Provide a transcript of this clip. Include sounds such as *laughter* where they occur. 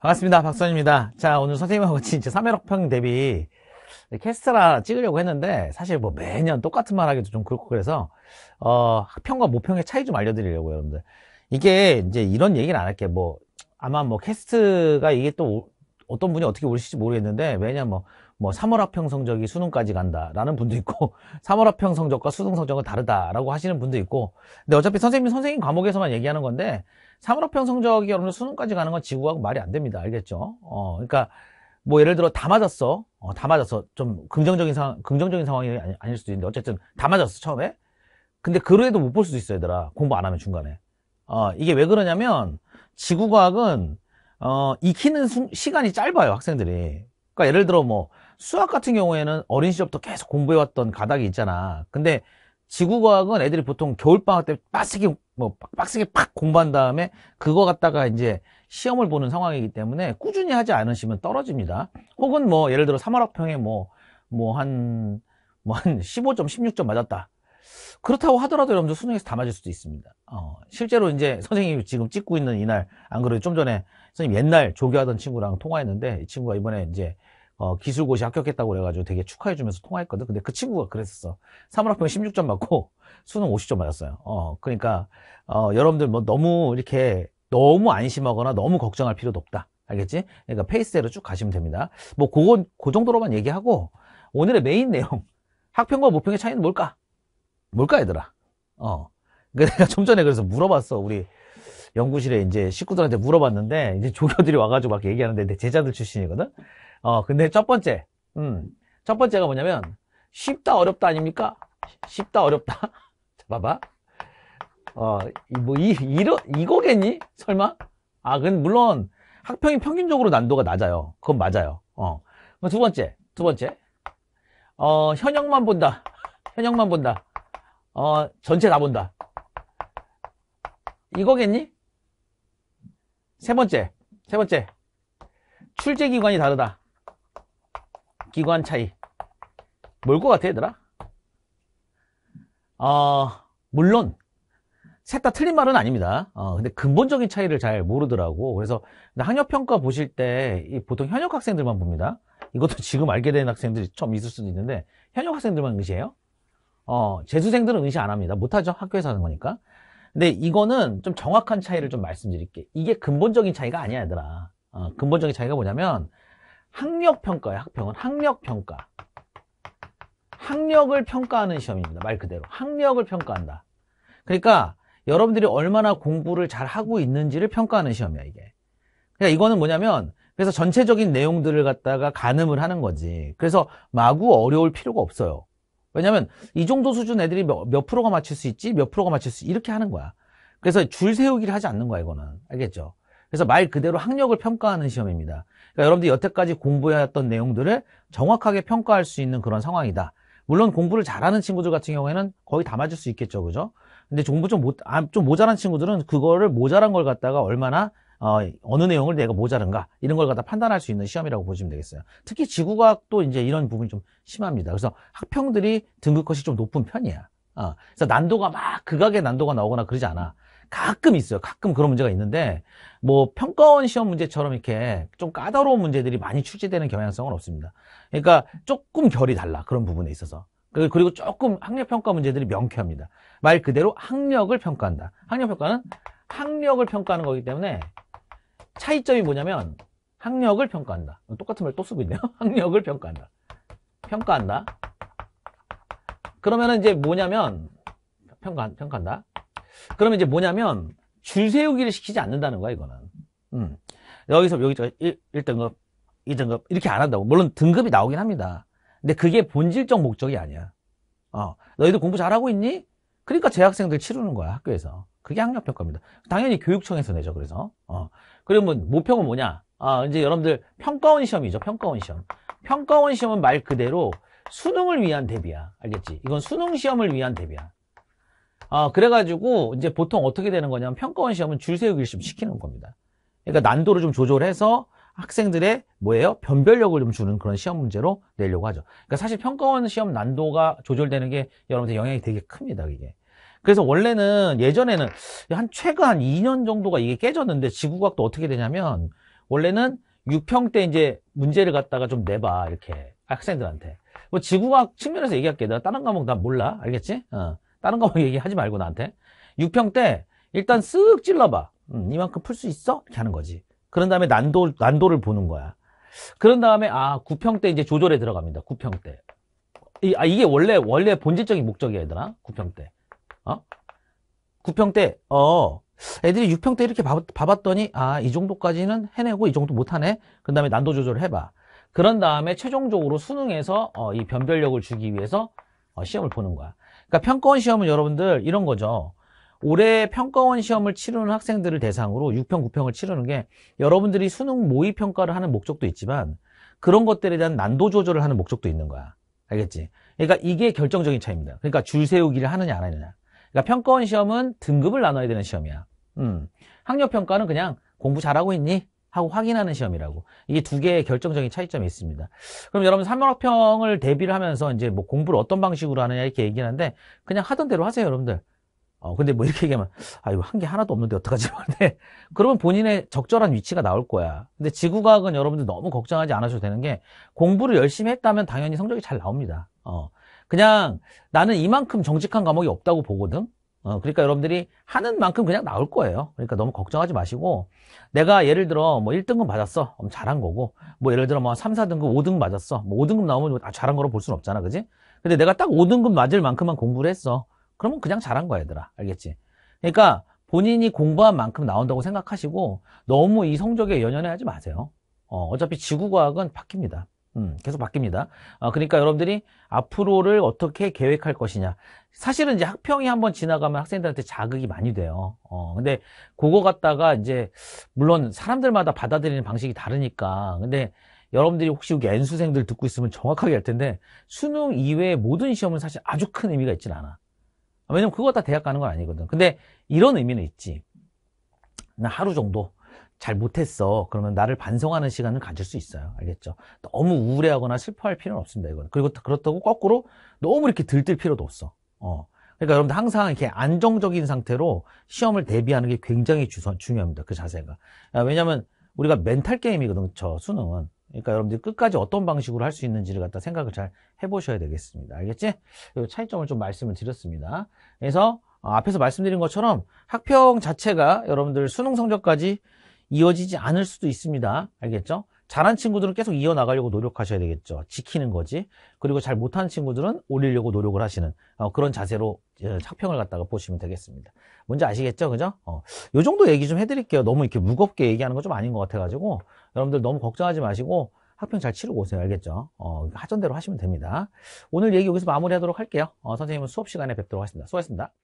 반갑습니다. 박선입니다. 자, 오늘 선생님하고 *laughs* 진짜 3회록평 대비 캐스트라 찍으려고 했는데, 사실 뭐 매년 똑같은 말 하기도 좀 그렇고 그래서, 어, 학평과 모평의 차이 좀 알려드리려고 여러분들. 이게 이제 이런 얘기는 안할게 뭐, 아마 뭐 캐스트가 이게 또 어떤 분이 어떻게 오실지 모르겠는데, 왜냐 뭐, 뭐 3월 합평 성적이 수능까지 간다라는 분도 있고 3월 *laughs* 합평 성적과 수능 성적은 다르다라고 하시는 분도 있고 근데 어차피 선생님 선생님 과목에서만 얘기하는 건데 산업평 성적이 여러분 수능까지 가는 건 지구하고 말이 안 됩니다. 알겠죠? 어, 그러니까 뭐 예를 들어 다 맞았어. 어, 다 맞았어. 좀 긍정적인 상황, 긍정적인 상황이 아니, 일 수도 있는데 어쨌든 다 맞았어, 처음에. 근데 그래도 못 볼 수도 있어, 얘들아. 공부 안 하면 중간에. 어, 이게 왜 그러냐면 지구과학은 어, 익히는 수, 시간이 짧아요, 학생들이. 그러니까 예를 들어 뭐 수학 같은 경우에는 어린 시절부터 계속 공부해왔던 가닥이 있잖아. 근데 지구과학은 애들이 보통 겨울방학 때 빡세게, 뭐, 빡세게 팍 공부한 다음에 그거 갖다가 이제 시험을 보는 상황이기 때문에 꾸준히 하지 않으시면 떨어집니다. 혹은 뭐, 예를 들어 3월학평에 뭐, 뭐, 한, 뭐, 한 15점, 16점 맞았다. 그렇다고 하더라도 여러분들 수능에서 다 맞을 수도 있습니다. 어, 실제로 이제 선생님이 지금 찍고 있는 이날, 안 그래도 좀 전에 선생님 옛날 조교하던 친구랑 통화했는데 이 친구가 이번에 이제 어, 기술고시 합격했다고 그래가지고 되게 축하해주면서 통화했거든. 근데 그 친구가 그랬었어. 3월 학평 16점 맞고 *laughs* 수능 50점 맞았어요. 어, 그러니까, 어, 여러분들 뭐 너무 이렇게 너무 안심하거나 너무 걱정할 필요도 없다. 알겠지? 그러니까 페이스대로 쭉 가시면 됩니다. 뭐, 그건, 그 정도로만 얘기하고 오늘의 메인 내용. *laughs* 학평과 모평의 차이는 뭘까? 뭘까, 얘들아? 어. 그러니까 내가 좀 전에 그래서 물어봤어. 우리 연구실에 이제 식구들한테 물어봤는데 이제 *laughs* 조교들이 와가지고 막 얘기하는데 내 제자들 출신이거든. 어, 근데 첫 번째, 음, 첫 번째가 뭐냐면, 쉽다, 어렵다 아닙니까? 쉽다, 어렵다. *laughs* 자, 봐봐. 어, 뭐, 이, 이러, 이거겠니? 설마? 아, 근 물론, 학평이 평균적으로 난도가 낮아요. 그건 맞아요. 어. 두 번째, 두 번째. 어, 현역만 본다. *laughs* 현역만 본다. 어, 전체 다 본다. 이거겠니? 세 번째, 세 번째. 출제기관이 다르다. 기관 차이. 뭘 것 같아, 얘들아? 어, 물론, 셋 다 틀린 말은 아닙니다. 어, 근데 근본적인 차이를 잘 모르더라고. 그래서, 학력평가 보실 때, 보통 현역 학생들만 봅니다. 이것도 *laughs* 지금 알게 된 학생들이 처음 있을 수도 있는데, 현역 학생들만 응시해요 어, 재수생들은 응시안 합니다. 못하죠. 학교에서 하는 거니까. 근데 이거는 좀 정확한 차이를 좀 말씀드릴게. 이게 근본적인 차이가 아니야, 얘들아. 어, 근본적인 차이가 뭐냐면, 학력평가예요. 학평은 학력평가. 학력을 평가하는 시험입니다. 말 그대로. 학력을 평가한다. 그러니까 여러분들이 얼마나 공부를 잘 하고 있는지를 평가하는 시험이야, 이게. 그러니까 이거는 뭐냐면 그래서 전체적인 내용들을 갖다가 가늠을 하는 거지. 그래서 마구 어려울 필요가 없어요. 왜냐면 하이 정도 수준 애들이 몇, 몇 프로가 맞출 수 있지 몇 프로가 맞출 수 이렇게 하는 거야 그래서 줄 세우기를 하지 않는 거야 이거는 알겠죠 그래서 말 그대로 학력을 평가하는 시험입니다 그러니까 여러분들이 여태까지 공부해왔던 내용들을 정확하게 평가할 수 있는 그런 상황이다. 물론 공부를 잘하는 친구들 같은 경우에는 거의 다 맞을 수 있겠죠, 그죠? 근데 공부 좀, 모, 아, 좀 모자란 친구들은 그거를 모자란 걸 갖다가 얼마나 어, 어느 내용을 내가 모자른가 이런 걸 갖다 판단할 수 있는 시험이라고 보시면 되겠어요. 특히 지구과학도 이제 이런 부분이 좀 심합니다. 그래서 학평들이 등급컷이 좀 높은 편이야. 어, 그래서 난도가 막 극악의 난도가 나오거나 그러지 않아. 가끔 있어요. 가끔 그런 문제가 있는데 뭐 평가원 시험 문제처럼 이렇게 좀 까다로운 문제들이 많이 출제되는 경향성은 없습니다. 그러니까 조금 결이 달라 그런 부분에 있어서. 그, 그리고 조금 학력평가 문제들이 명쾌합니다. 말 그대로 학력을 평가한다. 학력평가는 학력을 평가하는 거기 때문에 차이점이 뭐냐면 학력을 평가한다. 똑같은 말 또 쓰고 있네요. *laughs* 학력을 평가한다. 평가한다. 그러면 이제 뭐냐면 평가, 평가한다. 그러면 이제 뭐냐면 줄 세우기를 시키지 않는다는 거야 이거는 음. 여기서 여기 1, 등급 2등급 이렇게 안 한다고 물론 등급이 나오긴 합니다 근데 그게 본질적 목적이 아니야 어, 너희들 공부 잘하고 있니? 그러니까 재학생들 치르는 거야 학교에서 그게 학력평가입니다 당연히 교육청에서 내죠 그래서 어. 그러면 모평은 뭐 뭐냐 아, 이제 여러분들 평가원 시험이죠 평가원 시험 평가원 시험은 말 그대로 수능을 위한 대비야 알겠지? 이건 수능 시험을 위한 대비야 어, 그래가지고 이제 보통 어떻게 되는 거냐면 평가원 시험은 줄 세우기를 좀 시키는 겁니다. 그러니까 난도를 좀 조절해서 학생들의 뭐예요? 변별력을 좀 주는 그런 시험 문제로 내려고 하죠. 그러니까 사실 평가원 시험 난도가 조절되는 게 여러분들 영향이 되게 큽니다, 이게. 그래서 원래는 예전에는 한 최근 한 2년 정도가 이게 깨졌는데 지구과학도 어떻게 되냐면 원래는 6평 때 이제 문제를 갖다가 좀 내봐 이렇게 학생들한테 뭐 지구과학 측면에서 얘기할게 내가 다른 과목 나 몰라 알겠지? 어. 다른 거 *laughs* 얘기하지 말고 나한테 6평 때 일단 쓱 찔러봐 음, 이만큼 풀 수 있어? 이렇게 하는 거지 그런 다음에 난도, 난도를 보는 거야 그런 다음에 아 9평 때 이제 조절에 들어갑니다 9평 때 이, 아, 이게 원래 원래 본질적인 목적이야 얘들아 9평 때 어? 9평 때 어, 애들이 6평 때 이렇게 봐봤더니 아이 정도까지는 해내고 이 정도 못하네 그 다음에 난도 조절을 해봐 그런 다음에 최종적으로 수능에서 어, 이 변별력을 주기 위해서 어, 시험을 보는 거야 그러니까 평가원 시험은 여러분들 이런 거죠. 올해 평가원 시험을 치르는 학생들을 대상으로 6평, 9평을 치르는 게 여러분들이 수능 모의 평가를 하는 목적도 있지만 그런 것들에 대한 난도 조절을 하는 목적도 있는 거야. 알겠지? 그러니까 이게 결정적인 차이입니다. 그러니까 줄 세우기를 하느냐 안 하느냐. 그러니까 평가원 시험은 등급을 나눠야 되는 시험이야. 음. 학력 평가는 그냥 공부 잘하고 있니? 하고 확인하는 시험이라고 이게 두 개의 결정적인 차이점이 있습니다 그럼 여러분 삼연학평을 대비를 하면서 이제 뭐 공부를 어떤 방식으로 하느냐 이렇게 얘기하는데 그냥 하던 대로 하세요 여러분들 어 근데 뭐 이렇게 얘기하면 아 이거 한 게 하나도 없는데 어떡하지 근데 *laughs* 네. 그러면 본인의 적절한 위치가 나올 거야 근데 지구과학은 여러분들 너무 걱정하지 않으셔도 되는 게 공부를 열심히 했다면 당연히 성적이 잘 나옵니다 어 그냥 나는 이만큼 정직한 과목이 없다고 보거든 어, 그러니까 여러분들이 하는 만큼 그냥 나올 거예요. 그러니까 너무 걱정하지 마시고, 내가 예를 들어 뭐 1등급 맞았어 그럼 잘한 거고, 뭐 예를 들어 뭐 3, 4등급, 5등급 맞았어. 뭐 5등급 나오면 아, 잘한 거로 볼 수는 없잖아. 그지? 근데 내가 딱 5등급 맞을 만큼만 공부를 했어. 그러면 그냥 잘한 거야, 얘들아. 알겠지? 그러니까 본인이 공부한 만큼 나온다고 생각하시고, 너무 이 성적에 연연해 하지 마세요. 어, 어차피 지구과학은 바뀝니다. 음, 계속 바뀝니다. 어, 그러니까 여러분들이 앞으로를 어떻게 계획할 것이냐. 사실은 이제 학평이 한번 지나가면 학생들한테 자극이 많이 돼요. 어, 근데 그거 갖다가 이제, 물론 사람들마다 받아들이는 방식이 다르니까. 근데 여러분들이 혹시 여기 N수생들 듣고 있으면 정확하게 알 텐데, 수능 이외의 모든 시험은 사실 아주 큰 의미가 있진 않아. 왜냐면 그거 다 대학 가는 건 아니거든. 근데 이런 의미는 있지. 나 하루 정도. 잘 못했어. 그러면 나를 반성하는 시간을 가질 수 있어요. 알겠죠? 너무 우울해하거나 슬퍼할 필요는 없습니다. 이건 그리고 그렇다고 거꾸로 너무 이렇게 들뜰 필요도 없어. 어. 그러니까 여러분들 항상 이렇게 안정적인 상태로 시험을 대비하는 게 굉장히 주선, 중요합니다. 그 자세가. 아, 왜냐면 하 우리가 멘탈 게임이거든요. 저 수능은. 그러니까 여러분들이 끝까지 어떤 방식으로 할 수 있는지를 갖다 생각을 잘 해보셔야 되겠습니다. 알겠지? 차이점을 좀 말씀을 드렸습니다. 그래서 어, 앞에서 말씀드린 것처럼 학평 자체가 여러분들 수능 성적까지 이어지지 않을 수도 있습니다. 알겠죠? 잘한 친구들은 계속 이어나가려고 노력하셔야 되겠죠. 지키는 거지. 그리고 잘 못하는 친구들은 올리려고 노력을 하시는 어, 그런 자세로 착평을 예, 갖다가 보시면 되겠습니다. 뭔지 아시겠죠? 그죠? 어, 요 정도 얘기 좀 해드릴게요. 너무 이렇게 무겁게 얘기하는 건 좀 아닌 것 같아가지고 여러분들 너무 걱정하지 마시고 학평 잘 치르고 오세요. 알겠죠? 어, 하전대로 하시면 됩니다. 오늘 얘기 여기서 마무리하도록 할게요. 어, 선생님은 수업 시간에 뵙도록 하겠습니다. 수고하셨습니다.